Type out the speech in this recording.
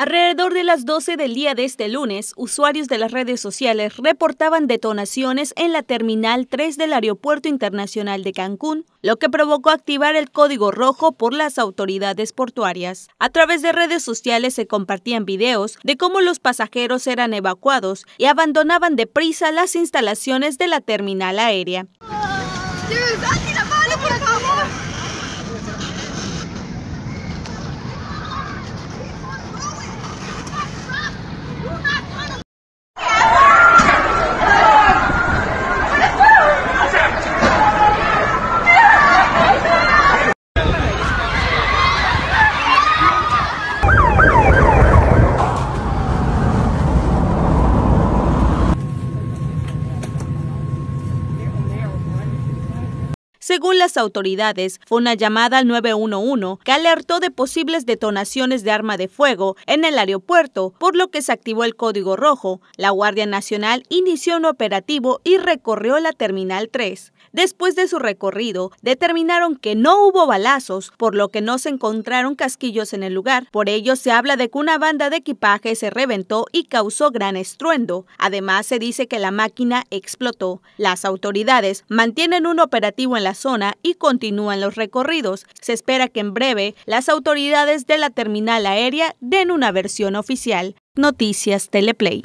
Alrededor de las 12 del día de este lunes, usuarios de las redes sociales reportaban detonaciones en la Terminal 3 del Aeropuerto Internacional de Cancún, lo que provocó activar el código rojo por las autoridades portuarias. A través de redes sociales se compartían videos de cómo los pasajeros eran evacuados y abandonaban deprisa las instalaciones de la terminal aérea. Según las autoridades, fue una llamada al 911 que alertó de posibles detonaciones de arma de fuego en el aeropuerto, por lo que se activó el código rojo. La Guardia Nacional inició un operativo y recorrió la Terminal 3. Después de su recorrido, determinaron que no hubo balazos, por lo que no se encontraron casquillos en el lugar. Por ello, se habla de que una banda de equipaje se reventó y causó gran estruendo. Además, se dice que la máquina explotó. Las autoridades mantienen un operativo en la zona y continúan los recorridos. Se espera que en breve las autoridades de la terminal aérea den una versión oficial. Noticias Teleplay.